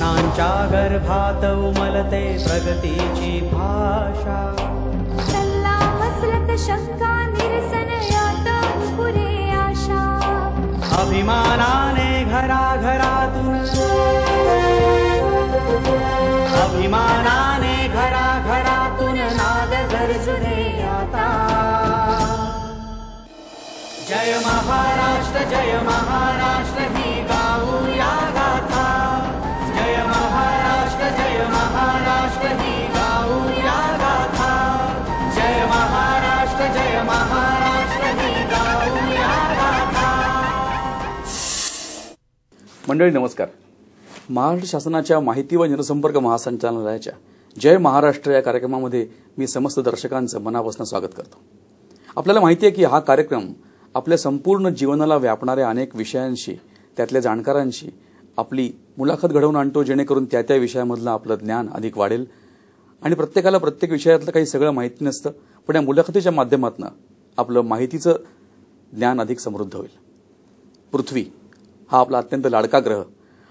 कृष्णाञ्चा गर्भातौ मलते प्रगति चि भाषा सल्लामसृत शङ्का निरसन पुरे आशा अभिमानाने घरा घरा तु अभिमानाने घरा घरा तु नादगर्जुरे जय महाराष्ट्र जय महाराष्ट्र मंडळी नमस्कार महाराष्ट्र शासनाच्या माहिती व जनसंपर्क महासंचालनालयाच्या जय महाराष्ट्र या कार्यक्रमामध्ये मी समस्त दर्शकांचं मनापासून स्वागत करतो आपल्याला माहिती आहे की हा कार्यक्रम आपल्या संपूर्ण जीवनाला व्यापणाऱ्या अनेक विषयांशी त्यातल्या जाणकारांशी आपली मुलाखत घडवून आणतो जेणेकरून त्या त्या विषयामधलं आपलं ज्ञान अधिक वाढेल आणि प्रत्येकाला प्रत्येक विषयातलं काही सगळं माहिती नसतं पण या मुलाखतीच्या माध्यमातून आपलं माहितीचं ज्ञान अधिक समृद्ध होईल पृथ्वी हा आपला अत्यंत लाडका ग्रह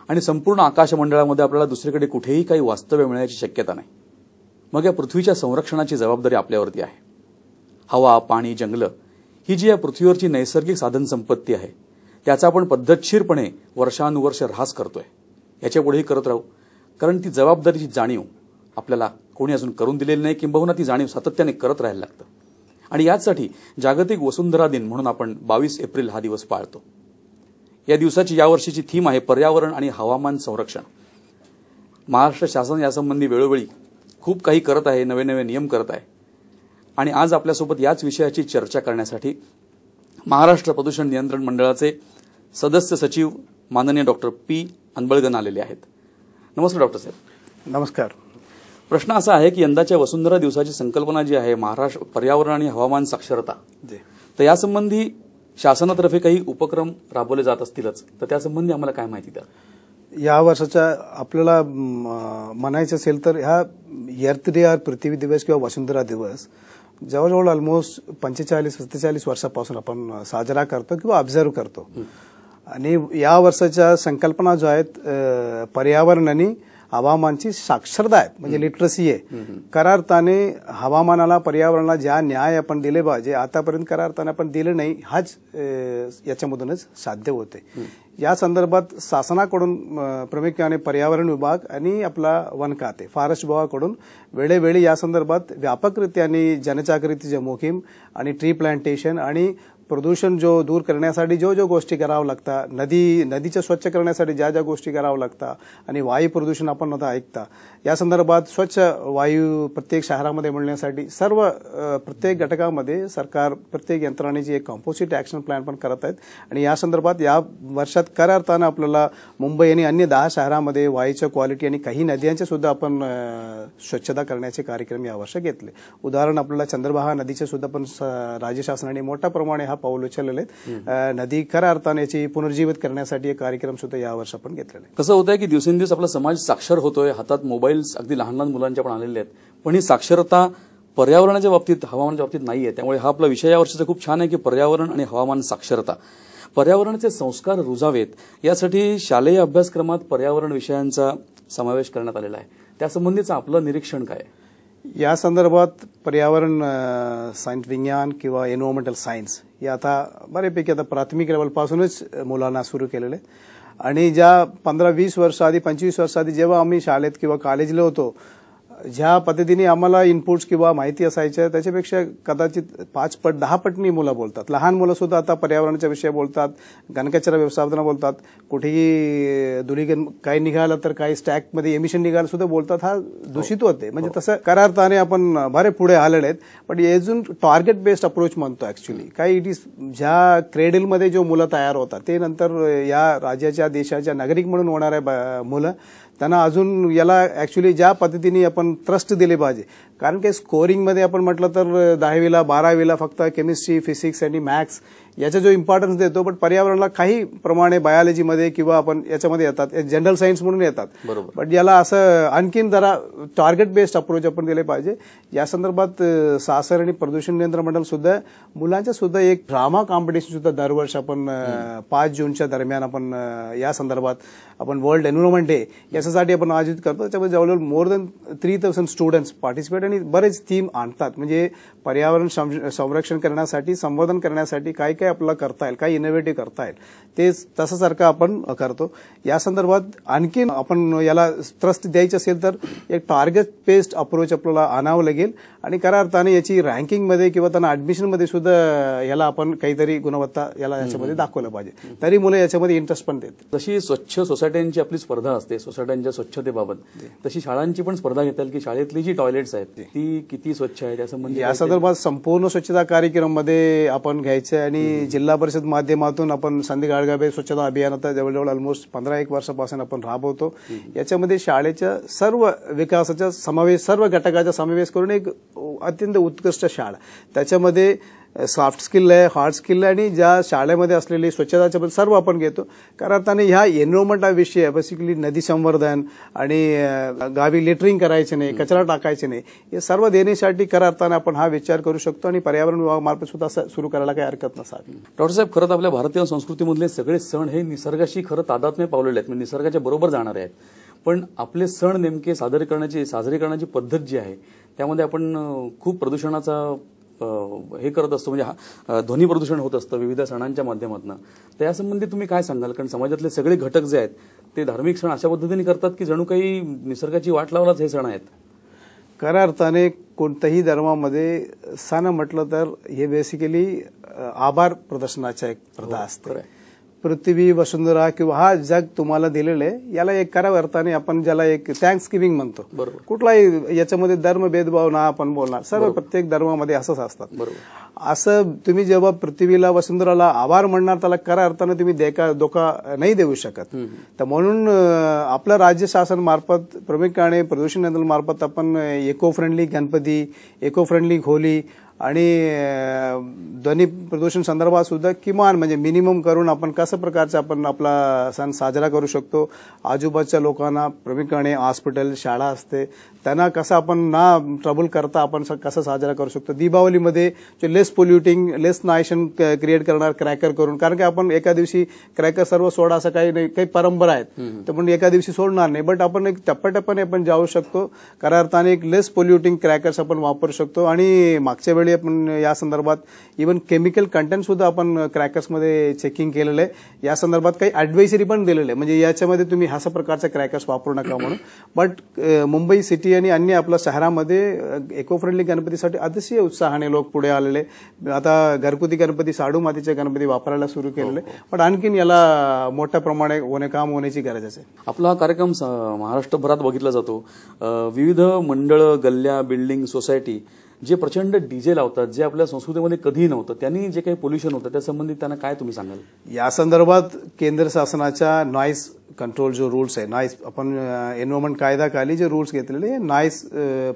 आणि संपूर्ण आकाशमंडळामध्ये आपल्याला दुसरीकडे कुठेही काही वास्तव्य मिळण्याची शक्यता नाही मग या पृथ्वीच्या संरक्षणाची जबाबदारी आपल्यावरती आहे हवा पाणी जंगलं ही जी या पृथ्वीवरची नैसर्गिक साधनसंपत्ती आहे त्याचा आपण पद्धतशीरपणे वर्षानुवर्ष ऱ्हास करतोय याच्यापुढेही करत राहू कारण ती जबाबदारीची जाणीव आपल्याला कोणी अजून करून दिलेली नाही किंबहुना ती जाणीव सातत्याने करत राहायला लागतं आणि याचसाठी जागतिक वसुंधरा दिन म्हणून आपण बावीस एप्रिल हा दिवस पाळतो या दिवसाची यावर्षीची थीम आहे पर्यावरण आणि हवामान संरक्षण महाराष्ट्र शासन यासंबंधी वेळोवेळी खूप काही करत आहे नवे नवे नियम करत आहे आणि आज आपल्यासोबत याच विषयाची चर्चा करण्यासाठी महाराष्ट्र प्रदूषण नियंत्रण मंडळाचे सदस्य सचिव माननीय डॉक्टर पी अनबळगन आलेले आहेत नमस्कार डॉक्टर साहेब नमस्कार प्रश्न असा आहे की यंदाच्या वसुंधरा दिवसाची संकल्पना जी आहे महाराष्ट्र पर्यावरण आणि हवामान साक्षरता तर यासंबंधी शासनातर्फे काही उपक्रम राबवले जात असतीलच तर त्यासंबंधी आम्हाला काय माहिती द्या या वर्षाच्या आपल्याला म्हणायचं असेल तर ह्या यर्थ डे आर पृथ्वी दिवस किंवा वसुंधरा दिवस जवळजवळ ऑलमोस्ट पंचेचाळीस सत्तेचाळीस वर्षापासून आपण साजरा करतो किंवा ऑब्झर्व करतो आणि या वर्षाच्या संकल्पना जो आहेत पर्यावरण आणि हवामानची साक्षरता आहे म्हणजे लिटरसी आहे करारताने हवामानाला पर्यावरणाला ज्या न्याय आपण दिले पाहिजे आतापर्यंत करारताने आपण दिले नाही हाच याच्यामधूनच साध्य होते या संदर्भात शासनाकडून प्रामुख्याने पर्यावरण विभाग आणि आपला वन खाते फॉरेस्ट विभागाकडून वेळोवेळी या संदर्भात व्यापकरित्याने जनजागृतीची मोहीम आणि ट्री प्लांटेशन आणि प्रदूषण जो दूर करण्यासाठी जो जो गोष्टी कराव्या लागता नदी नदीचं स्वच्छ करण्यासाठी ज्या ज्या गोष्टी कराव्या लागता आणि वायू प्रदूषण आपण आता ऐकता या संदर्भात स्वच्छ वायू प्रत्येक शहरामध्ये मिळण्यासाठी सर्व प्रत्येक घटकामध्ये सरकार प्रत्येक यंत्रणेची एक कॉम्पोसिट ॲक्शन प्लॅन पण करत आहेत आणि या संदर्भात या वर्षात खऱ्या अर्थानं आपल्याला मुंबई आणि अन्य दहा शहरामध्ये वायूच्या क्वालिटी आणि काही नद्यांचे सुद्धा आपण स्वच्छता करण्याचे कार्यक्रम या वर्ष घेतले उदाहरण आपल्याला चंद्रभागा नदीचे सुद्धा पण राज्य शासनाने मोठ्या प्रमाणे हा पाऊल उचललेले आहेत नदी खऱ्या अर्थाने याची पुनर्जीवित करण्यासाठी एक कार्यक्रम सुद्धा यावर्ष आपण घेतलेला आहे कसं होतं की दिवसेंदिवस आपला समाज साक्षर होतोय हातात मोबाईल अगदी लहान लहान मुलांच्या पण आलेले आहेत पण ही साक्षरता पर्यावरणाच्या बाबतीत हवामानाच्या बाबतीत नाही आहे त्यामुळे हा आपला विषय या वर्षाचा खूप छान आहे की पर्यावरण आणि हवामान साक्षरता पर्यावरणाचे संस्कार रुजावेत यासाठी शालेय अभ्यासक्रमात पर्यावरण विषयांचा समावेश करण्यात आलेला आहे त्यासंबंधीचं आपलं निरीक्षण काय या संदर्भात पर्यावरण सायन्स विज्ञान किंवा एन्व्हायरमेंटल सायन्स हे आता बऱ्यापैकी आता प्राथमिक लेवलपासूनच मुलांना सुरू केलेलं आहे आणि ज्या पंधरा वीस वर्ष आधी पंचवीस वर्ष आधी जेव्हा आम्ही शाळेत किंवा कॉलेजला होतो ज्या पद्धतीने आम्हाला इनपुट्स किंवा माहिती असायच्या त्याच्यापेक्षा कदाचित पाच पट दहा पटनी मुलं बोलतात लहान मुलं सुद्धा आता पर्यावरणाच्या विषय बोलतात घनकचरा व्यवस्थापना बोलतात कुठेही धुळीगण काही निघालं तर काही स्टॅकमध्ये एमिशन निघालं सुद्धा बोलतात हा दूषित होते म्हणजे हो. तसं करारताने आपण बरे पुढे आलेले आहेत पण अजून टार्गेट बेस्ड अप्रोच म्हणतो ऍक्च्युली काही इट इज ज्या क्रेडलमध्ये जो मुलं तयार होतात ते नंतर या राज्याच्या देशाच्या नागरिक म्हणून होणाऱ्या मुलं त्यांना अजून याला ॲक्च्युली ज्या पद्धतीने आपण त्रस्ट दिले पाहिजे कारण की स्कोरिंगमध्ये आपण म्हटलं तर दहावीला बारावीला फक्त केमिस्ट्री फिजिक्स आणि मॅथ्स याचा जो इम्पॉर्टन्स देतो पण पर्यावरणाला काही प्रमाणे बायोलॉजीमध्ये किंवा आपण याच्यामध्ये येतात जनरल सायन्स म्हणून येतात बरोबर पण याला असं आणखीन जरा टार्गेट बेस्ड अप्रोच आपण दिले पाहिजे या संदर्भात सासर आणि प्रदूषण नियंत्रण मंडळ सुद्धा मुलांच्या सुद्धा एक ड्रामा कॉम्पिटिशन सुद्धा दरवर्षी आपण पाच जूनच्या दरम्यान आपण या संदर्भात आपण वर्ल्ड एन्व्हायरमेंट डे याच्यासाठी आपण आयोजित करतो त्याच्यामध्ये जवळजवळ more than three thousand students participate आणि बरेच थीम आणतात म्हणजे पर्यावरण संरक्षण करण्यासाठी संवर्धन करण्यासाठी काय काय आपलं आपल्याला करता येईल काय इनोव्हेटिव्ह करता येईल ते तसासारखं आपण करतो या संदर्भात आणखीन आपण याला त्रस्त द्यायची असेल तर एक टार्गेट बेस्ड अप्रोच आपल्याला आणावं लागेल आणि खऱ्या अर्थाने याची रँकिंगमध्ये किंवा त्यांना ऍडमिशनमध्ये सुद्धा याला आपण काहीतरी गुणवत्ता याला याच्यामध्ये दाखवलं पाहिजे तरी मुलं याच्यामध्ये इंटरेस्ट पण देत जशी स्वच्छ सोसायट्यांची आपली स्पर्धा असते सोसायट्यांच्या स्वच्छतेबाबत तशी शाळांची पण स्पर्धा घेता येईल की शाळेतली जी टॉयलेट्स आहेत ती किती स्वच्छ आहेत या संदर्भात संपूर्ण स्वच्छता कार्यक्रम मध्ये आपण घ्यायचं आणि जिल्हा परिषद माध्यमातून आपण संधी गाळगाबे स्वच्छता अभियान आता जवळजवळ ऑलमोस्ट पंधरा एक वर्षापासून आपण राबवतो याच्यामध्ये शाळेच्या सर्व विकासाचा समावेश सर्व घटकाचा समावेश करून एक अत्यंत उत्कृष्ट शाळा त्याच्यामध्ये सॉफ्ट स्किल आहे हार्ड स्किल आहे आणि ज्या शाळेमध्ये असलेली स्वच्छताच्या पण सर्व आपण घेतो कारण अर्थाने ह्या एन्व्हायरमेंट हा विषय आहे बेसिकली नदी संवर्धन आणि गावी लेटरिंग करायचे नाही कचरा टाकायचे नाही हे सर्व देण्यासाठी करा अर्थाने आपण हा विचार करू शकतो आणि पर्यावरण विभागामार्फत सुद्धा सुरू करायला काही हरकत नसावी डॉक्टर साहेब खरंच आपल्या भारतीय संस्कृतीमधले सगळे सण हे निसर्गाशी खरं तादात्म्य पावलेले आहेत म्हणजे निसर्गाच्या बरोबर जाणार आहेत पण आपले सण नेमके सादर करण्याची साजरी करण्याची पद्धत जी आहे त्यामध्ये आपण खूप प्रदूषणाचा हे करत असतो म्हणजे ध्वनी प्रदूषण होत असतं विविध सणांच्या माध्यमातून तर यासंबंधी तुम्ही काय सांगाल कारण समाजातले सगळे घटक जे आहेत ते धार्मिक सण अशा पद्धतीने करतात की जणू काही निसर्गाची वाट लावलाच हे सण आहेत खऱ्या अर्थाने कोणत्याही धर्मामध्ये सण म्हटलं तर हे बेसिकली आभार प्रदर्शनाचा एक प्रथा हो, असतो पृथ्वी वसुंधरा किंवा हा जग तुम्हाला दिलेलं आहे याला एक खऱ्या अर्थाने आपण ज्याला एक थँक्स गिव्हिंग म्हणतो कुठलाही याच्यामध्ये धर्म भेदभाव ना आपण बोलणार सर्व प्रत्येक धर्मामध्ये असंच असतात असं तुम्ही जेव्हा पृथ्वीला वसुंधराला आभार म्हणणार त्याला खऱ्या अर्थाने तुम्ही देका धोका नाही देऊ शकत तर म्हणून आपलं राज्य शासन मार्फत प्रमुखाने प्रदूषण नियंत्रण मार्फत आपण eco friendly Ganpati eco friendly खोली आणि ध्वनी प्रदूषण संदर्भात सुद्धा किमान म्हणजे मिनिमम करून आपण कसं प्रकारचा आपण आपला सण साजरा करू शकतो आजूबाजूच्या लोकांना प्रमुखपणे हॉस्पिटल शाळा असते त्यांना कसं आपण ना ट्रबल करता आपण कसं साजरा करू शकतो दीपावलीमध्ये जे लेस पोल्युटिंग लेस नायशन क्रिएट करणार क्रॅकर करून कारण की आपण एका दिवशी क्रॅकर सर्व सोडा असं काही नाही काही परंपरा आहेत तर पण एका दिवशी सोडणार नाही बट आपण एक टप्प्याटप्प्याने आपण जाऊ शकतो खऱ्या अर्थाने एक लेस पोल्युटिंग क्रॅकर्स आपण वापरू शकतो आणि मागच्या वेळी वेळी आपण या संदर्भात इव्हन केमिकल कंटेंट सुद्धा आपण क्रॅकर्समध्ये चेकिंग केलेलं आहे या संदर्भात काही ॲडवायसरी पण दिलेले आहे म्हणजे याच्यामध्ये तुम्ही ह्या प्रकारचे क्रॅकर्स वापरू नका म्हणून बट मुंबई सिटी आणि अन्य आपल्या शहरामध्ये इको फ्रेंडली गणपतीसाठी अतिशय उत्साहाने लोक पुढे आलेले आता घरगुती गणपती साडू मातीचे गणपती वापरायला सुरू केलेले पण हो. आणखीन याला मोठ्या प्रमाणे होणे काम होण्याची गरज आहे आपला हा कार्यक्रम महाराष्ट्रभरात बघितला जातो विविध मंडळ गल्ल्या बिल्डिंग सोसायटी जे प्रचंड डीजे लावतात जे आपल्या संस्कृतीमध्ये कधीही नव्हतं त्यांनी जे काही पोल्युशन होतं त्यासंबंधी त्यांना काय तुम्ही सांगाल या संदर्भात केंद्र शासनाच्या नॉईस कंट्रोल जो रूल्स आहे नॉईस आपण कायदा खाली जे रूल्स घेतलेले नॉईस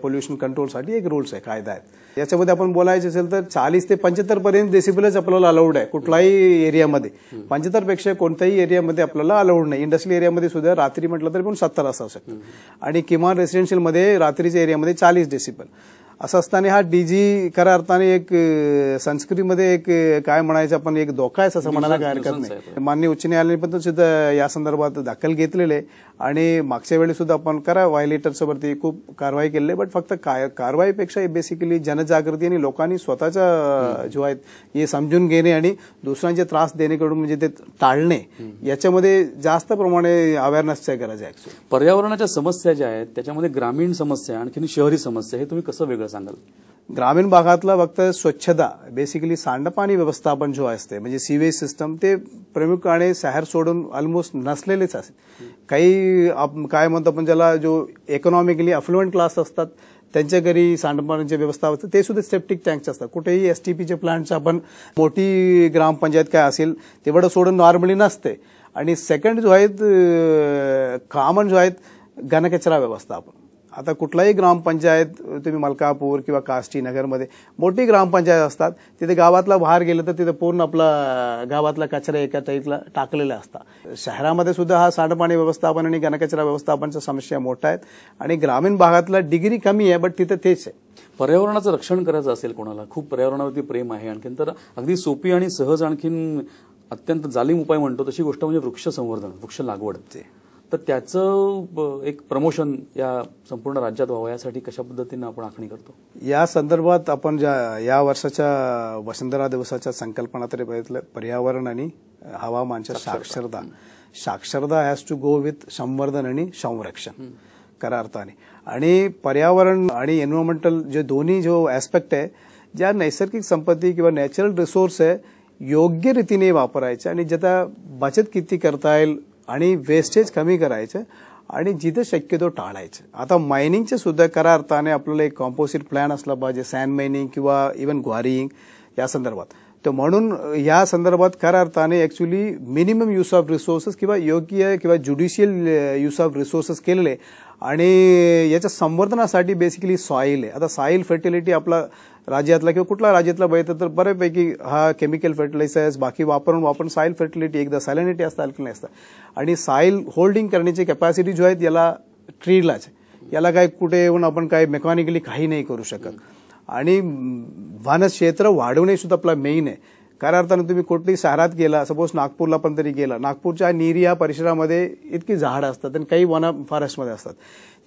पोल्युशन कंट्रोलसाठी एक रूल्स आहे कायदा आहे याच्यामध्ये आपण बोलायचं असेल तर चाळीस ते पंच्याहत्तर पर्यंत डेसिबलच आपल्याला अलाउड आहे कुठलाही एरियामध्ये पंच्याहत्तर पेक्षा कोणत्याही एरियामध्ये आपल्याला अलाउड नाही इंडस्ट्रियल एरियामध्ये सुद्धा रात्री म्हटलं तरी पण सत्तर असू शकतं आणि किमान रेसिडेन्शियलमध्ये रात्रीच्या एरियामध्ये चाळीस डेसिबल असं असताना हा डीजी खऱ्या अर्थाने एक संस्कृतीमध्ये एक काय म्हणायचं आपण एक धोका आहे असं म्हणायला काय हरकत नाही मान्य उच्च न्यायालयाने सुद्धा या संदर्भात दाखल घेतलेले आणि मागच्या वेळी सुद्धा आपण करा व्हायलेटर्सवरती खूप कारवाई केलेली बट फक्त काय कारवाईपेक्षा बेसिकली जनजागृती आणि लोकांनी स्वतःच्या जो आहेत हे समजून घेणे आणि दुसऱ्यांचे त्रास देणेकडून म्हणजे ते टाळणे याच्यामध्ये जास्त प्रमाणे अवेअरनेसच्या गरज आहे पर्यावरणाच्या समस्या ज्या आहेत त्याच्यामध्ये ग्रामीण समस्या आणखी शहरी समस्या हे तुम्ही कसं वेगळं सांगाल ग्रामीण भागातला फक्त स्वच्छता बेसिकली सांडपाणी व्यवस्थापन जो असते म्हणजे सीवेज सिस्टम ते प्रमुखाने शहर सोडून ऑलमोस्ट नसलेलेच असते काही काय म्हणतो आपण ज्याला जो इकॉनॉमिकली अफ्लुएंट क्लास असतात त्यांच्या घरी सांडपाण्याची व्यवस्था असते ते सुद्धा सेप्टिक टँक्स असतात कुठेही एस टी पीचे प्लांटचे आपण मोठी ग्रामपंचायत काय असेल तेवढं सोडून नॉर्मली नसते आणि सेकंड जो आहेत कॉमन जो आहेत घनकचरा व्यवस्थापन आता कुठलाही ग्रामपंचायत तुम्ही मलकापूर किंवा काष्टी नगरमध्ये मोठी ग्रामपंचायत असतात तिथे गावातला बाहेर गेलं तर तिथे पूर्ण आपला गावातला कचरा एका टाईपला टाकलेला असतात शहरामध्ये सुद्धा हा सांडपाणी व्यवस्थापन आणि घनकचरा व्यवस्थापनच्या समस्या मोठ्या आहेत आणि ग्रामीण भागातला डिग्री कमी आहे बट तिथे तेच आहे पर्यावरणाचं रक्षण करायचं असेल कोणाला खूप पर्यावरणावरती प्रेम आहे आणखीन तर अगदी सोपी आणि सहज आणखीन अत्यंत जालिम उपाय म्हणतो तशी गोष्ट म्हणजे वृक्ष संवर्धन वृक्ष लागवड तर त्याचं एक प्रमोशन या संपूर्ण राज्यात व्हावं यासाठी कशा पद्धतीनं आपण आखणी करतो या संदर्भात आपण ज्या या वर्षाच्या वसुंधरा दिवसाच्या संकल्पना तरी बघितलं पर्यावरण आणि हवामानच्या साक्षरता साक्षरता हॅज टू गो विथ संवर्धन आणि संरक्षण खऱ्या अर्थाने आणि पर्यावरण आणि एन्व्हायरमेंटल जे दोन्ही जो ऍस्पेक्ट आहे ज्या नैसर्गिक संपत्ती किंवा नॅचरल रिसोर्स आहे योग्य रीतीने वापरायचे आणि ज्याचा बचत किती करता येईल आणि वेस्टेज कमी करायचं आणि जिथं शक्यतो टाळायचं आता मायनिंगचे सुद्धा करा अर्थाने आपल्याला एक कॉम्पोसिट प्लॅन असला पाहिजे सॅन मायनिंग किंवा इवन ग्वारिंग या संदर्भात तर म्हणून या संदर्भात खऱ्या अर्थाने actually minimum use of resources किंवा योग्य किंवा ज्युडिशियल यूज ऑफ रिसोर्सेस केलेले आणि याच्या संवर्धनासाठी बेसिकली सॉईल आहे आता सॉईल फर्टिलिटी आपला राज्यातला किंवा कुठला राज्यातला बघितलं तर बऱ्यापैकी हा केमिकल फर्टिलायझर्स बाकी वापरून वापरून सॉईल फर्टिलिटी एकदा सॅलिनिटी असतं अल्कली असतं आणि सॉईल होल्डिंग करण्याची कॅपॅसिटी जो आहे याला ट्रीलाच याला काय कुठे येऊन आपण काय मेकॅनिकली काही नाही करू शकत आणि वनक्षेत्र वाढवणे सुद्धा आपला मेन आहे खऱ्या अर्थानं तुम्ही कुठली शहरात गेला सपोज नागपूरला पण तरी गेला नागपूरच्या निरिया परिसरामध्ये इतकी झाडं असतात आणि काही वन फॉरेस्टमध्ये असतात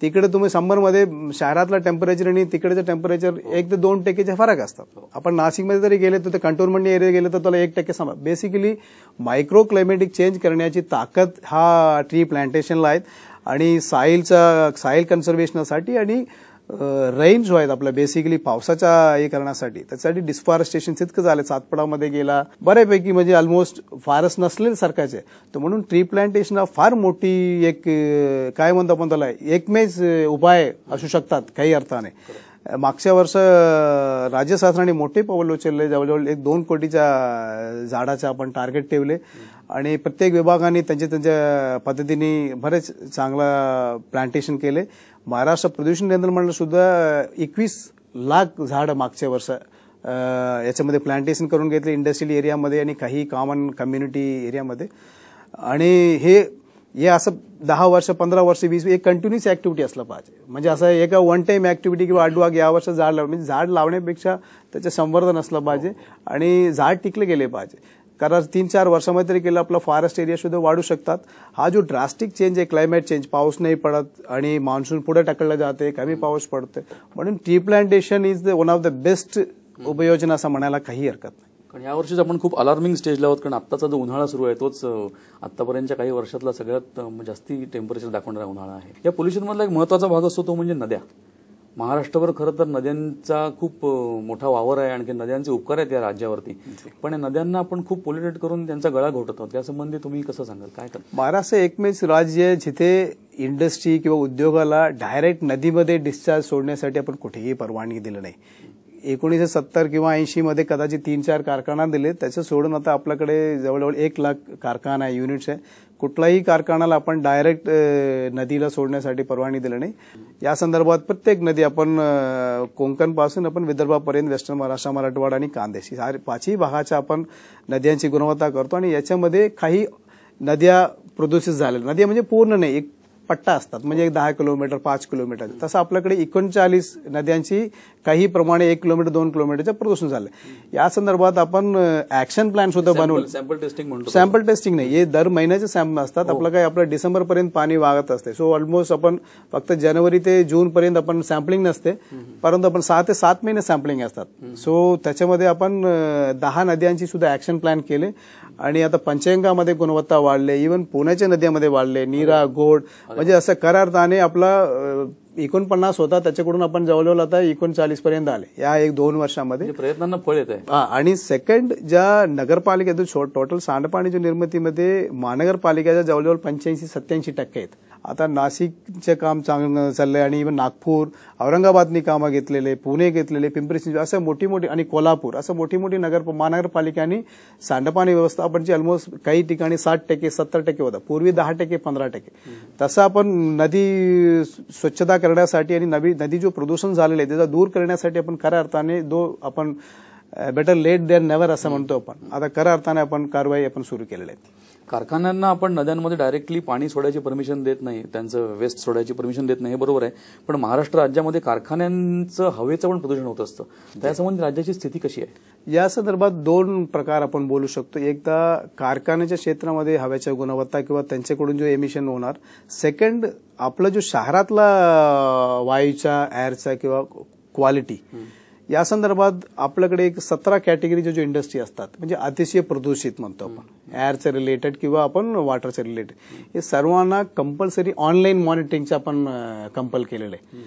तिकडे तुम्ही शंभरमध्ये शहरातलं टेम्परेचर आणि तिकडेचं टेम्परेचर एक ते दोन टक्केचे फरक असतात आपण नाशिकमध्ये जरी गेले तर ते कंटोनमेंट एरिया गेले तर त्याला एक टक्के समा बेसिकली मायक्रो क्लायमेटिक चेंज करण्याची ताकद हा ट्री प्लांटेशनला आहेत आणि साईलचा साईल कन्झर्वेशनसाठी आणि रेन जो आहेत आपला बेसिकली पावसाच्या हे करण्यासाठी त्याच्यासाठी डिस्फॉरेस्टेशन तितकं झालं सातपडामध्ये गेला बऱ्यापैकी म्हणजे ऑलमोस्ट फारच नसलेले सारखाचे तर म्हणून ट्री प्लांटेशन फार मोठी एक काय म्हणतो आपण त्याला एकमेच उपाय असू शकतात काही अर्थाने मागच्या वर्ष राज्य शासनाने मोठे पाऊल उचलले जवळजवळ एक दोन कोटीच्या झाडाचे आपण टार्गेट ठेवले आणि प्रत्येक विभागाने त्यांच्या त्यांच्या पद्धतीने बरेच चांगलं प्लांटेशन केले महाराष्ट्र प्रदूषण नियंत्रण मंडळ सुद्धा एकवीस लाख झाड मागच्या वर्ष याच्यामध्ये प्लांटेशन करून घेतले इंडस्ट्रियल एरियामध्ये आणि काही कॉमन कम्युनिटी एरियामध्ये आणि हे हे असं दहा वर्ष पंधरा वर्ष वीस एक कंटिन्युअस ऍक्टिव्हिटी असलं पाहिजे म्हणजे असं एका वन टाईम ऍक्टिव्हिटी किंवा आडवाग या वर्ष झाड लावणे म्हणजे झाड लावण्यापेक्षा त्याचं संवर्धन असलं पाहिजे आणि झाड टिकले गेले पाहिजे कारण तीन चार वर्षामध्ये तरी केलं आपला फॉरेस्ट एरिया सुद्धा वाढू शकतात हा जो ड्रास्टिक चेंज आहे क्लायमेट चेंज पाऊस नाही पडत आणि मान्सून पुढे टाकलं जाते कमी पाऊस पडते म्हणून tree plantation is the one of the best उपयोजना असं म्हणायला काही हरकत नाही कारण वर्षीच आपण खूप अलार्मिंग स्टेजला आहोत कारण आत्ताचा जो उन्हाळा सुरू आहे तोच आतापर्यंतच्या काही वर्षातला सगळ्यात जास्ती टेम्परेचर दाखवणारा उन्हाळा आहे या पोल्युशनमधला एक महत्वाचा भाग असतो तो म्हणजे नद्या महाराष्ट्रभर खरं तर नद्यांचा खूप मोठा वावर आहे आणखी नद्यांचे उपकार आहेत या राज्यावरती पण या नद्यांना आपण खूप पोल्युटेड करून त्यांचा गळा घोटत आहोत त्यासंबंधी तुम्ही कसं सांगाल काय करता महाराष्ट्र एकमेच राज्य आहे जिथे इंडस्ट्री किंवा उद्योगाला डायरेक्ट नदीमध्ये डिस्चार्ज सोडण्यासाठी आपण कुठेही परवानगी दिली नाही एकोणीसशे सत्तर किंवा ऐंशीमध्ये कदाचित तीन चार कारखाना दिले त्याचं सोडून आता आपल्याकडे जवळजवळ एक लाख कारखाना आहे युनिट्स आहे कुठल्याही कारखानाला आपण डायरेक्ट नदीला सोडण्यासाठी परवानगी दिली नाही या संदर्भात प्रत्येक नदी आपण पासून आपण विदर्भापर्यंत वेस्टर्न महाराष्ट्र मराठवाडा आणि कांदेश पाचही भागाच्या आपण नद्यांची गुणवत्ता करतो आणि याच्यामध्ये काही नद्या प्रदूषित झालेल्या नद्या म्हणजे पूर्ण नाही एक पट्टा असतात म्हणजे एक दहा किलोमीटर पाच किलोमीटर तसं आपल्याकडे एकोणचाळीस नद्यांची काही प्रमाणे एक किलोमीटर दोन किलोमीटरचे प्रदूषण झालं या संदर्भात आपण ऍक्शन प्लॅन सुद्धा बनवलं सॅम्पल टेस्टिंग म्हणतो सॅम्पल टेस्टिंग नाही हे दर महिन्याचे सॅम्पल असतात हो. आपलं काही आपलं डिसेंबरपर्यंत पाणी वागत असते सो ऑलमोस्ट आपण फक्त जानेवारी ते जून पर्यंत आपण सॅम्पलिंग नसते परंतु आपण सहा ते सात महिने सॅम्पलिंग असतात सो त्याच्यामध्ये आपण दहा नद्यांची सुद्धा ऍक्शन प्लॅन केले आणि आता पंचगंगामध्ये गुणवत्ता वाढले इव्हन पुण्याच्या नद्यामध्ये वाढले नीरा गोड म्हणजे असं करारताने आपला एकोणपन्नास होता त्याच्याकडून आपण जवळजवळ आता एकोणचाळीस पर्यंत आले या एक दोन वर्षामध्ये म्हणजे प्रयत्नांना फळ येत आहे आणि सेकंड ज्या नगरपालिकेतून टोटल सांडपाणीच्या निर्मितीमध्ये महानगरपालिकेच्या जवळजवळ पंच्याऐंशी सत्याऐंशी टक्के आहेत आता नाशिकचे काम चांगलं चाललंय आणि इव्हन नागपूर औरंगाबादनी कामं घेतलेले पुणे घेतलेले पिंपरी चिंचवड असं मोठी मोठी आणि कोल्हापूर असं मोठी मोठी नगर महानगरपालिकांनी सांडपाणी व्यवस्थापनची ऑलमोस्ट काही ठिकाणी साठ टक्के सत्तर टक्के होता पूर्वी दहा टक्के पंधरा टक्के तसं आपण नदी स्वच्छता करण्यासाठी आणि नवी नदी जो प्रदूषण झालेलं आहे त्याचा दूर करण्यासाठी आपण खऱ्या अर्थाने दो आपण बेटर लेट दॅन नेवर असं म्हणतो आपण आता खऱ्या अर्थाने आपण कारवाई आपण सुरू केलेली आहे कारखान्यांना आपण नद्यांमध्ये डायरेक्टली पाणी सोडायची परमिशन देत नाही त्यांचं वेस्ट सोडायची परमिशन देत नाही हे बरोबर आहे पण महाराष्ट्र राज्यामध्ये कारखान्यांचं हवेचं पण प्रदूषण होत असतं त्यासंबंधी राज्याची स्थिती कशी आहे या संदर्भात दोन प्रकार आपण बोलू शकतो एकदा कारखान्याच्या क्षेत्रामध्ये हवेच्या गुणवत्ता किंवा त्यांच्याकडून जो एमिशन होणार सेकंड आपला जो शहरातला वायूचा एअरचा किंवा क्वालिटी या संदर्भात आपल्याकडे एक सतरा कॅटेगरीच्या जो इंडस्ट्री असतात म्हणजे अतिशय प्रदूषित म्हणतो आपण एअरचं रिलेटेड किंवा आपण वॉटरचं रिलेटेड हे सर्वांना कंपल्सरी ऑनलाईन मॉनिटरिंगचं आपण कंपल केलेलं आहे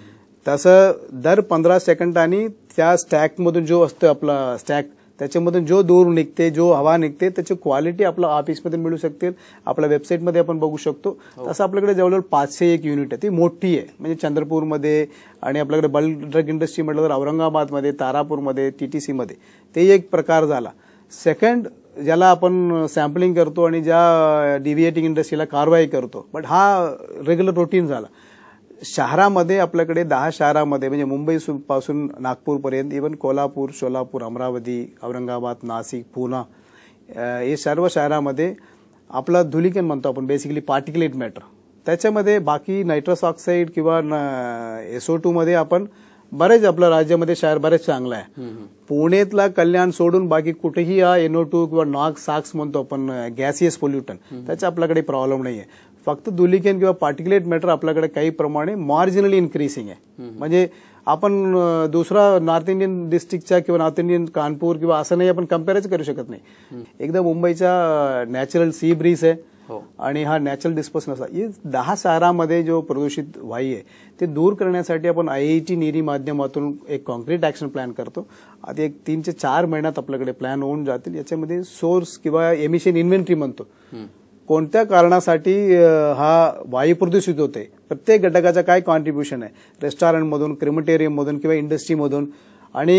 तसं दर पंधरा आणि त्या स्टॅकमधून जो असतो आपला स्टॅक त्याच्यामधून जो दूर निघते जो हवा निघते त्याची क्वालिटी आपल्या ऑफिसमध्ये मिळू शकते आपल्या वेबसाईटमध्ये आपण बघू शकतो हो. तसं आपल्याकडे जवळजवळ पाचशे एक युनिट आहे ती मोठी आहे म्हणजे चंद्रपूरमध्ये आणि आपल्याकडे बल ड्रग इंडस्ट्री म्हटलं तर औरंगाबादमध्ये तारापूरमध्ये टी टी सीमध्ये ते एक प्रकार झाला सेकंड ज्याला आपण सॅम्पलिंग करतो आणि ज्या डिव्हिएटिंग इंडस्ट्रीला कारवाई करतो बट हा रेग्युलर रुटीन झाला शहरामध्ये आपल्याकडे दहा शहरामध्ये म्हणजे मुंबईपासून नागपूरपर्यंत इवन कोल्हापूर सोलापूर अमरावती औरंगाबाद नाशिक पुणे हे सर्व शहरामध्ये आपला धुलिकन म्हणतो आपण बेसिकली पार्टिक्युलेट मॅटर त्याच्यामध्ये बाकी नायट्रस ऑक्साईड किंवा एसओ टूमध्ये आपण बरेच आपल्या राज्यामध्ये शहर बरेच चांगलं आहे पुण्यातला कल्याण सोडून बाकी कुठेही हा एनओ टू किंवा नॉक साक्स म्हणतो आपण गॅसियस पोल्युटन त्याचा आपल्याकडे प्रॉब्लेम नाहीये फक्त धुलिकेन किंवा पार्टिक्युलेट मॅटर आपल्याकडे काही प्रमाणे मार्जिनली इन्क्रीसिंग आहे म्हणजे आपण दुसरा नॉर्थ इंडियन डिस्ट्रिक्टच्या किंवा नॉर्थ इंडियन कानपूर किंवा असं नाही आपण कम्पेअरच करू शकत नाही एकदा मुंबईचा नॅचरल सी ब्रीज आहे हो. आणि हा नॅचरल डिस्पर्सन असा हे दहा शहरामध्ये जो प्रदूषित वायू आहे ते दूर करण्यासाठी आपण टी निरी माध्यमातून एक कॉन्क्रीट ऍक्शन प्लॅन करतो आता एक तीन ते चार महिन्यात आपल्याकडे प्लॅन होऊन जातील याच्यामध्ये सोर्स किंवा एमिशन इन्व्हेंटरी म्हणतो कोणत्या कारणासाठी हा वायू प्रदूषित होते प्रत्येक घटकाचं काय कॉन्ट्रीब्युशन आहे रेस्टॉरंटमधून मधून किंवा इंडस्ट्रीमधून आणि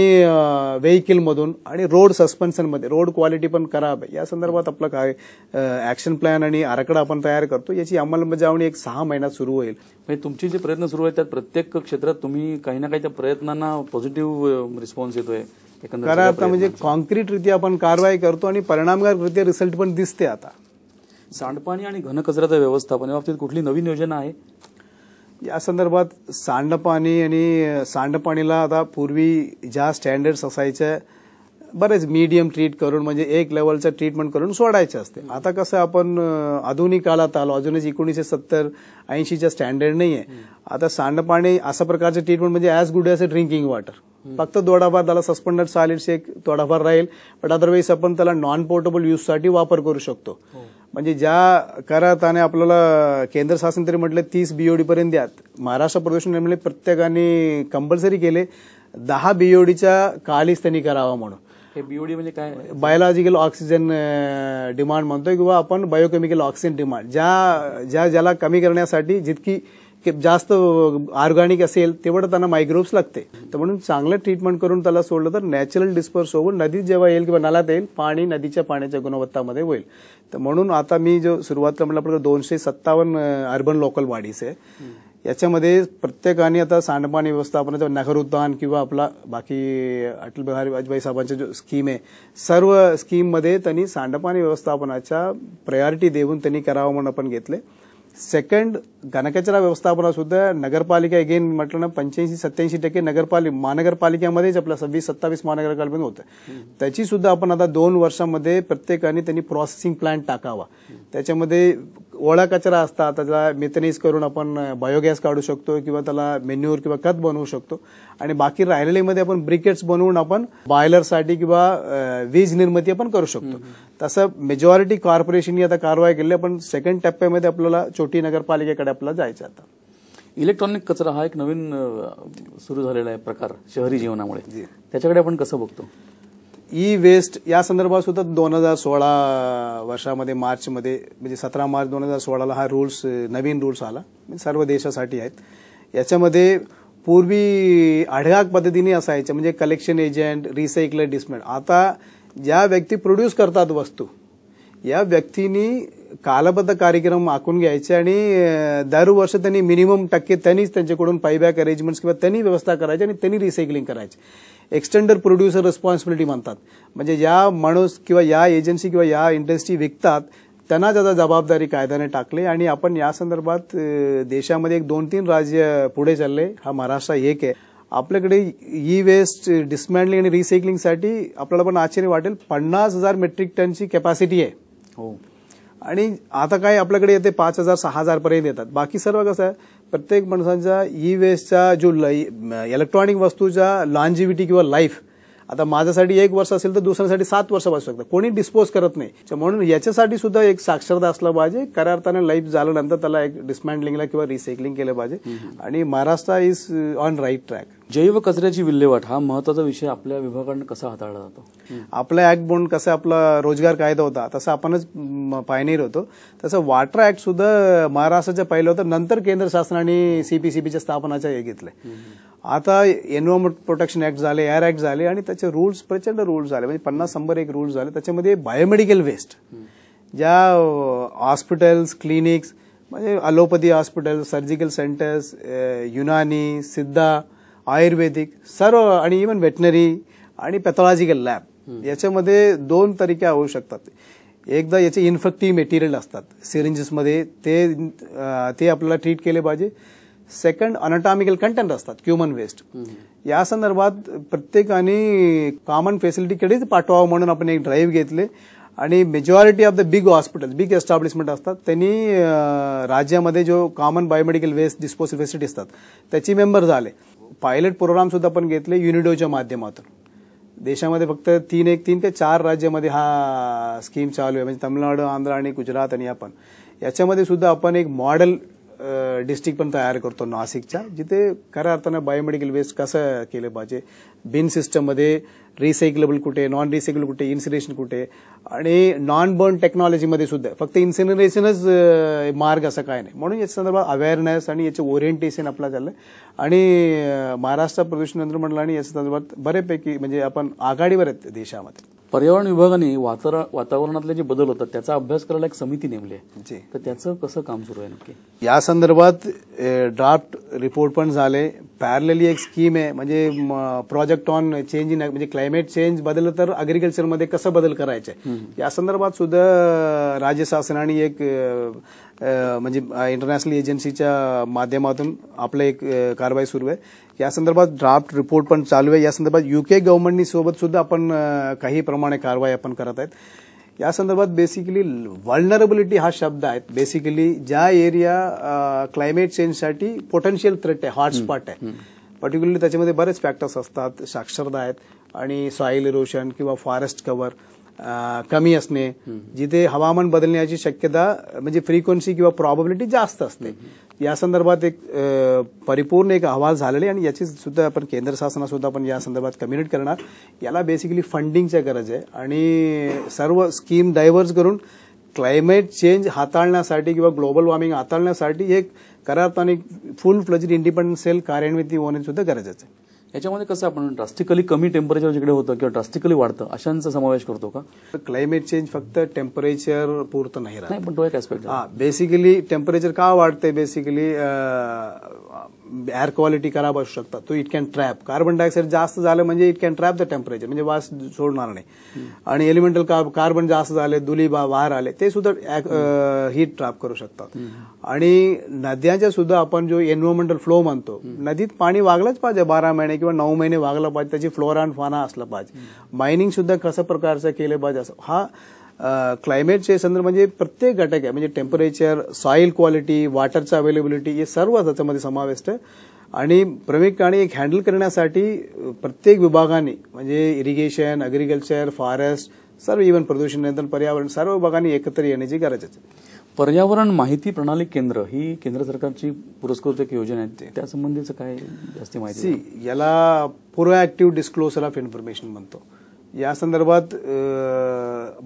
व्हेकलमधून आणि रोड सस्पेन्शनमध्ये रोड क्वालिटी पण खराब आहे या संदर्भात आपलं काय ऍक्शन प्लॅन आणि आराखडा आपण तयार करतो याची अंमलबजावणी एक सहा महिन्यात सुरू होईल म्हणजे तुमचे जे प्रयत्न सुरू आहेत त्यात प्रत्येक क्षेत्रात तुम्ही काही ना काही त्या प्रयत्नांना पॉझिटिव्ह रिस्पॉन्स येतोय कारण आता म्हणजे कॉन्क्रीटरित्या आपण कारवाई करतो आणि परिणामकाररित्या रिझल्ट पण दिसते आता सांडपाणी आणि घनकचऱ्याचं व्यवस्थापन या बाबतीत कुठली नवीन योजना आहे या संदर्भात सांडपाणी आणि सांडपाणीला आता पूर्वी ज्या स्टँडर्ड्स असायच्या बरेच मीडियम ट्रीट करून म्हणजे एक लेवलचं ट्रीटमेंट करून सोडायचे असते आता कसं आपण आधुनिक काळात आलो अजूनच एकोणीसशे सत्तर ऐंशीच्या स्टँडर्ड नाही आहे आता सांडपाणी असा प्रकारचे ट्रीटमेंट म्हणजे as good as a drinking water फक्त थोडाफार त्याला सस्पेंडर सॉलिड्स एक थोडाफार राहील बट अदरवाईज आपण त्याला नॉन पोर्टेबल यूजसाठी वापर करू शकतो हो. म्हणजे ज्या आणि आपल्याला केंद्र शासन तरी म्हटलं तीस बीओडी पर्यंत द्यात महाराष्ट्र प्रदूषण म्हणजे प्रत्येकाने कंपल्सरी केले दहा बीओडीच्या कालीच त्यांनी करावा म्हणून हे बीओडी म्हणजे काय बायोलॉजिकल ऑक्सिजन डिमांड म्हणतोय किंवा आपण बायोकेमिकल ऑक्सिजन डिमांड ज्या ज्या ज्याला कमी करण्यासाठी जितकी जास्त ऑर्गॅनिक असेल तेवढं त्यांना मायग्रोव्स लागते तर म्हणून चांगलं ट्रीटमेंट करून त्याला सोडलं तर नॅचरल डिस्पर्स होऊन नदीत जेव्हा येईल किंवा नाल्यात येईल पाणी नदीच्या पाण्याच्या गुणवत्तामध्ये होईल तर म्हणून आता मी जो सुरुवातला म्हटलं दोनशे सत्तावन्न अर्बन लोकल वाडीज आहे याच्यामध्ये प्रत्येकाने आता सांडपाणी व्यवस्थापनाचा नगर उद्यान किंवा आपला बाकी अटल बिहारी वाजपेयी साहेबांच्या जो स्कीम आहे सर्व स्कीममध्ये त्यांनी सांडपाणी व्यवस्थापनाच्या प्रायोरिटी देऊन त्यांनी करावं म्हणून आपण घेतले सेकंड घनकचरा व्यवस्थापना सुद्धा नगरपालिका अगेन म्हटलं ना पंच्याऐंशी सत्याऐंशी टक्के नगरपालिका महानगरपालिकेमध्येच आपल्या सव्वीस सत्तावीस महानगरपालिकेमध्ये होतं त्याची सुद्धा आपण आता दोन वर्षांमध्ये प्रत्येकाने त्यांनी प्रोसेसिंग प्लांट टाकावा त्याच्यामध्ये ओळा कचरा असता त्याला मेथनेज करून आपण बायोगॅस काढू शकतो किंवा त्याला मेन्युअर किंवा खत बनवू शकतो आणि बाकी राहिलेमध्ये आपण ब्रिकेट्स बनवून आपण बॉयलरसाठी किंवा वीज निर्मिती आपण करू शकतो तसं मेजॉरिटी कॉर्पोरेशननी आता कारवाई केली पण सेकंड टप्प्यामध्ये आपल्याला छोटी नगरपालिकेकडे आपला जायचा जायचं आता इलेक्ट्रॉनिक कचरा हा एक नवीन सुरू झालेला आहे प्रकार शहरी जीवनामुळे त्याच्याकडे आपण कसं बघतो ई वेस्ट या संदर्भात सुद्धा दोन हजार सोळा वर्षामध्ये मार्चमध्ये म्हणजे सतरा मार्च दोन हजार सोळाला हा रूल्स नवीन रूल्स आला म्हणजे सर्व देशासाठी आहेत याच्यामध्ये पूर्वी आढळाक पद्धतीने असायचे म्हणजे कलेक्शन एजंट रिसायकलर डिस्मेंट आता ज्या व्यक्ती प्रोड्यूस करतात वस्तू या व्यक्तींनी कालबद्ध कार्यक्रम आखून घ्यायचे आणि दरवर्ष त्यांनी मिनिमम टक्के त्यांनीच त्यांच्याकडून पायबॅक अरेंजमेंट्स किंवा त्यांनी व्यवस्था करायची आणि त्यांनी रिसायकलिंग करायचे एक्सटेंडर प्रोड्युसर रिस्पॉन्सिबिलिटी म्हणतात म्हणजे या माणूस किंवा या एजन्सी किंवा या इंडस्ट्री विकतात त्यांना त्याचा जबाबदारी कायद्याने टाकले आणि आपण या संदर्भात देशामध्ये एक दोन तीन राज्य पुढे चालले हा महाराष्ट्र एक आहे आपल्याकडे ई वेस्ट डिस्मॅन्डलिंग आणि रिसायकलिंगसाठी आपल्याला पण आश्चर्य वाटेल पन्नास हजार मेट्रिक टनची कॅपॅसिटी आहे हो आणि आता काय आपल्याकडे येते पाच हजार सहा हजारपर्यंत येतात बाकी सर्व कसं आहे प्रत्येक माणसांचा ई वेस्टचा जो इलेक्ट्रॉनिक वस्तूचा लॉन्जिव्हिटी किंवा लाईफ आता माझ्यासाठी एक वर्ष असेल तर दुसऱ्यासाठी सात वर्ष वाचू शकतं कोणी डिस्पोज करत नाही म्हणून याच्यासाठी सुद्धा एक साक्षरता असला पाहिजे खऱ्या अर्थाने लाईफ झाल्यानंतर त्याला एक डिस्मँडलिंगला किंवा रिसायकलिंग केलं पाहिजे आणि Maharashtra is on right track जैव कचऱ्याची विल्हेवाट हा महत्वाचा विषय आपल्या विभागाकडून कसा हाताळला जातो आपला ऍक्ट बोंड कसं आपला रोजगार कायदा होता तसं आपणच पायनीर होतो तसं वॉटर ऍक्ट सुद्धा महाराष्ट्राच्या पहिलं होतं नंतर केंद्र शासनाने सीपीसीबीच्या स्थापनाच्या हे घेतलं आता एन्व्हायरमेंट प्रोटेक्शन ऍक्ट झाले एअर ऍक्ट झाले आणि त्याचे रूल्स प्रचंड रूल्स झाले म्हणजे पन्नास नंबर एक रूल्स झाले त्याच्यामध्ये बायोमेडिकल वेस्ट ज्या हॉस्पिटल्स क्लिनिक्स म्हणजे allopathy hospital surgical centres Unani Siddha Ayurvedic सर्व आणि इवन व्हेटनरी आणि पॅथॉलॉजिकल लॅब याच्यामध्ये दोन तरीके होऊ शकतात एकदा याचे इन्फेक्टिव्ह मेटेरियल असतात सिरिंजेसमध्ये ते ते आपल्याला ट्रीट केले पाहिजे सेकंड अनाटॉमिकल कंटेंट असतात ह्युमन वेस्ट या संदर्भात प्रत्येकाने कॉमन फॅसिलिटीकडेच पाठवावं म्हणून आपण एक ड्राईव्ह घेतले आणि majority of the big hospital big establishment असतात त्यांनी राज्यामध्ये जो common biomedical waste disposal facility असतात त्याची मेंबर झाले पायलट प्रोग्राम सुद्धा आपण घेतले युनिडोच्या माध्यमातून देशामध्ये फक्त तीन एक तीन ते चार राज्यामध्ये हा स्कीम चालू आहे म्हणजे तमिळनाडू आंध्र आणि गुजरात आणि आपण याच्यामध्ये सुद्धा आपण एक मॉडेल डिस्ट्रिक्ट पण तयार करतो नाशिकच्या जिथे खऱ्या अर्थानं बायोमेडिकल वेस्ट कसं केलं पाहिजे बिन सिस्टममध्ये रिसायकलेबल कुठे नॉन रिसायकल कुठे इन्सिनेशन कुठे आणि नॉन बर्न टेक्नॉलॉजीमध्ये सुद्धा फक्त इन्सिनरेशनच मार्ग असा काय नाही म्हणून याच्या संदर्भात अवेअरनेस आणि याचं ओरिएंटेशन आपला झालं आणि महाराष्ट्र प्रदूषण नियंत्रण आणि याच्या संदर्भात बऱ्यापैकी म्हणजे आपण आघाडीवर आहेत देशामध्ये पर्यावरण विभागाने वातावरणातले जे बदल होतात त्याचा अभ्यास करायला एक समिती नेमली आहे तर त्याचं कसं काम सुरू आहे नक्की या संदर्भात ड्राफ्ट रिपोर्ट पण झाले पॅरलली एक स्कीम आहे म्हणजे प्रोजेक्ट ऑन चेंज इन म्हणजे क्लायमेट चेंज बदल तर अग्रिकल्चरमध्ये कसं बदल करायचंय या संदर्भात सुद्धा राज्य शासनाने एक म्हणजे इंटरनॅशनल एजन्सीच्या माध्यमातून आपलं एक कारवाई सुरू आहे या संदर्भात ड्राफ्ट रिपोर्ट पण चालू आहे या संदर्भात युके गव्हर्नमेंटनी सोबत सुद्धा आपण काही प्रमाणे कारवाई आपण करत आहेत या संदर्भात बेसिकली वल्नरेबिलिटी हा शब्द आहे बेसिकली ज्या एरिया क्लायमेट चेंजसाठी पोटेन्शियल थ्रेट आहे हॉटस्पॉट आहे पर्टिक्युलरली त्याच्यामध्ये बरेच फॅक्टर्स असतात साक्षरता आहेत आणि सॉइल रोशन किंवा फॉरेस्ट कव्हर कमी असणे जिथे हवामान बदलण्याची शक्यता म्हणजे फ्रिक्वेन्सी किंवा प्रॉबिलिटी जास्त असते या संदर्भात एक परिपूर्ण एक अहवाल झालेली आणि याची सुद्धा आपण केंद्र शासनासुद्धा आपण या संदर्भात कम्युनिट करणार याला बेसिकली फंडिंगच्या गरज आहे आणि सर्व स्कीम डायव्हर्स करून क्लायमेट चेंज हाताळण्यासाठी किंवा ग्लोबल वॉर्मिंग हाताळण्यासाठी एक करार फुल फ्लजेड इंडिपेंडंट सेल कार्यान्वित होण्याची सुद्धा गरजेचं आहे याच्यामध्ये कसं आपण ड्रास्टिकली कमी टेम्परेचर जिकडे होतं किंवा ड्रास्टिकली वाढतं अशांचा समावेश करतो का क्लायमेट चेंज फक्त टेम्परेचर पुरतं नाही राहत पण तो एक बेसिकली टेम्परेचर का वाढते बेसिकली एअर क्वालिटी खराब असू शकतात तो it can trap carbon dioxide जास्त झालं म्हणजे it can trap the temperature म्हणजे वास सोडणार नाही आणि एलिमेंटल कार्बन जास्त झाले दुली बाहेर आले ते सुद्धा हीट ट्रॅप करू शकतात आणि नद्यांच्या सुद्धा आपण जो एन्व्हायरमेंटल फ्लो म्हणतो नदीत पाणी वागलंच पाहिजे बारा महिने किंवा नऊ महिने वागलं पाहिजे त्याची फ्लोरा आणि फाना असला पाहिजे मायनिंग सुद्धा कसं प्रकारचं केलं पाहिजे असं हा क्लायमेटचे संदर्भ म्हणजे प्रत्येक घटक आहे म्हणजे टेम्परेचर सॉईल क्वालिटी वॉटरचं अवेलेबिलिटी हे सर्व त्याच्यामध्ये समाविष्ट आहे आणि प्रवेग आणि एक हँडल करण्यासाठी प्रत्येक विभागाने म्हणजे इरिगेशन अग्रिकल्चर फॉरेस्ट सर्व इव्हन प्रदूषण नियंत्रण पर्यावरण सर्व विभागांनी एकत्र येण्याची गरज आहे पर्यावरण माहिती प्रणाली केंद्र ही केंद्र सरकारची पुरस्कृत एक योजना आहे त्यासंबंधीचं काय जास्त माहिती याला पूर्व ऍक्टिव्ह डिस्क्लोजर ऑफ इन्फॉर्मेशन म्हणतो या संदर्भात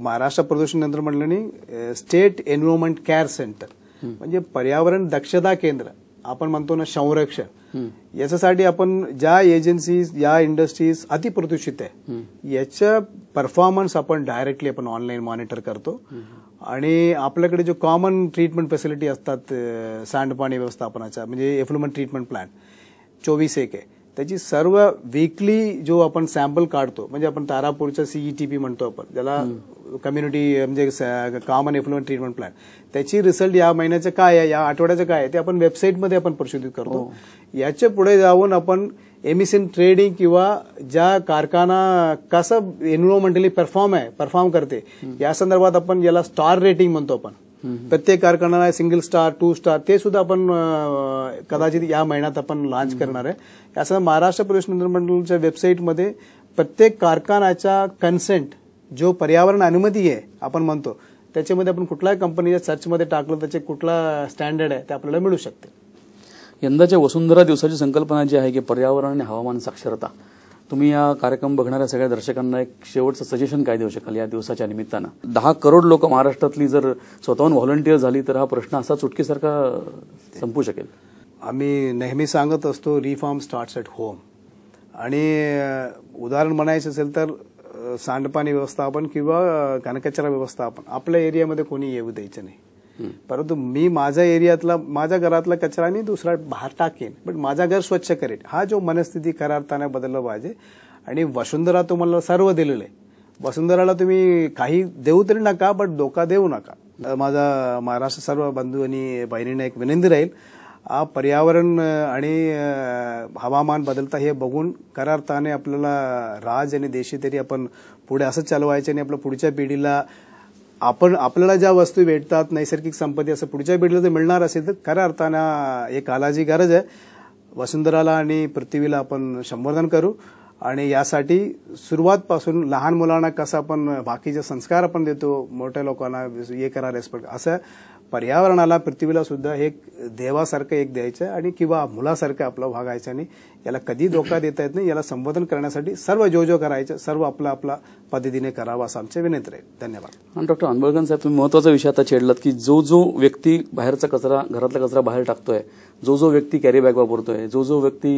महाराष्ट्र प्रदूषण नियंत्रण स्टेट एन्व्हायरमेंट केअर सेंटर म्हणजे पर्यावरण दक्षता केंद्र आपण म्हणतो ना संरक्षण याच्यासाठी आपण ज्या एजन्सीज या इंडस्ट्रीज अतिप्रदूषित आहे याच्या परफॉर्मन्स आपण डायरेक्टली आपण ऑनलाईन मॉनिटर करतो आणि आपल्याकडे जो कॉमन ट्रीटमेंट फॅसिलिटी असतात सांडपाणी व्यवस्थापनाच्या म्हणजे एफ्लुमेंट ट्रीटमेंट प्लॅन चोवीस एक आहे त्याची सर्व वीकली जो आपण सॅम्पल काढतो म्हणजे आपण तारापूरचा सीईटीपी e म्हणतो आपण ज्याला कम्युनिटी म्हणजे कॉमन एफ्लुएंट ट्रीटमेंट प्लॅन त्याची रिझल्ट या महिन्याचं काय आहे या आठवड्याचं काय आहे ते आपण वेबसाईटमध्ये आपण प्रशोधित करतो हो. याच्या पुढे जाऊन आपण एमिसिन ट्रेडिंग e किंवा ज्या कारखाना कसं एन्व्हायरमेंटली परफॉर्म आहे परफॉर्म करते या संदर्भात आपण याला स्टार रेटिंग म्हणतो आपण प्रत्येक कारखान्याला सिंगल स्टार टू स्टार ते सुद्धा आपण कदाचित या महिन्यात आपण लॉन्च करणार आहे असं महाराष्ट्र प्रदेश मंत्रिमंडळाच्या वेबसाईटमध्ये प्रत्येक कारखान्याच्या कन्सेंट जो पर्यावरण अनुमती आहे आपण म्हणतो त्याच्यामध्ये आपण कुठल्याही कंपनीच्या सर्चमध्ये टाकलं त्याचे कुठला स्टँडर्ड आहे ते आपल्याला मिळू शकते यंदाच्या वसुंधरा दिवसाची संकल्पना जी आहे की पर्यावरण आणि हवामान साक्षरता तुम्ही या कार्यक्रम बघणाऱ्या सगळ्या दर्शकांना एक शेवटचं सजेशन काय देऊ शकाल या दिवसाच्या निमित्तानं दहा करोड लोक महाराष्ट्रातली जर स्वतःहून व्हॉलंटियर झाली तर हा प्रश्न असा चुटकीसारखा संपू शकेल आम्ही नेहमी सांगत असतो रिफॉर्म स्टार्ट्स ॲट होम आणि उदाहरण म्हणायचं असेल तर सांडपाणी व्यवस्थापन किंवा कनकचरा व्यवस्थापन आपल्या एरियामध्ये कोणी येऊ द्यायचं नाही परंतु मी माझ्या एरियातला माझ्या घरातला कचरा मी दुसरा बाहेर टाकेन पण माझा घर स्वच्छ करेन हा जो मनस्थिती करारताना बदलला पाहिजे आणि वसुंधरा तुम्हाला सर्व दिलेलं आहे वसुंधराला तुम्ही काही देऊ तरी नका बट धोका देऊ नका माझा महाराष्ट्र सर्व बंधू आणि बहिणींना एक विनंती राहील हा पर्यावरण आणि हवामान बदलता हे बघून करारताने आपल्याला राज आणि देशी तरी आपण पुढे असंच चालवायचे आणि आपल्या पुढच्या पिढीला आपण आपल्याला ज्या वस्तू भेटतात नैसर्गिक संपत्ती असं पुढच्या पिढीला जर मिळणार असेल तर खऱ्या अर्थानं एक आलाजी गरज आहे वसुंधराला आणि पृथ्वीला आपण संवर्धन करू आणि यासाठी सुरुवातपासून लहान मुलांना कसं आपण बाकीचे संस्कार आपण देतो मोठ्या लोकांना हे करा रेस्पेक्ट असं पर्यावरणाला पृथ्वीला सुद्धा एक देवासारखं एक द्यायचं आणि किंवा मुलासारखं आपलं वागायचं आणि याला कधी धोका देता येत नाही याला संबोधन करण्यासाठी सर्व जो जो करायचं सर्व आपला आपला पद्धतीने करावा असं आमचे विनंती आहे धन्यवाद डॉक्टर अनबळगन साहेब तुम्ही महत्वाचा विषय आता छेडलात की जो जो व्यक्ती बाहेरचा कचरा घरातला कचरा बाहेर टाकतोय जो जो व्यक्ती कॅरी बॅग वापरतोय जो जो व्यक्ती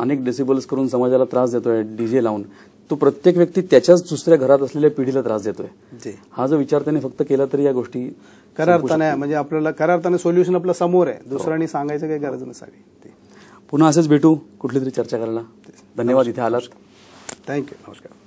अनेक डिसेबल्स करून समाजाला त्रास देतोय डीजे लावून तो प्रत्येक व्यक्ती त्याच्याच दुसऱ्या घरात असलेल्या पिढीला त्रास देतोय हा जो विचार त्यांनी फक्त केला तरी या गोष्टी खऱ्या अर्थाने म्हणजे आपल्याला खऱ्या अर्थाने सोल्युशन आपल्या समोर आहे हो. दुसऱ्यांनी सांगायचं काही गरज नसावी पुन्हा असेच भेटू कुठली तरी चर्चा करायला धन्यवाद इथे आलात थँक्यू नमस्कार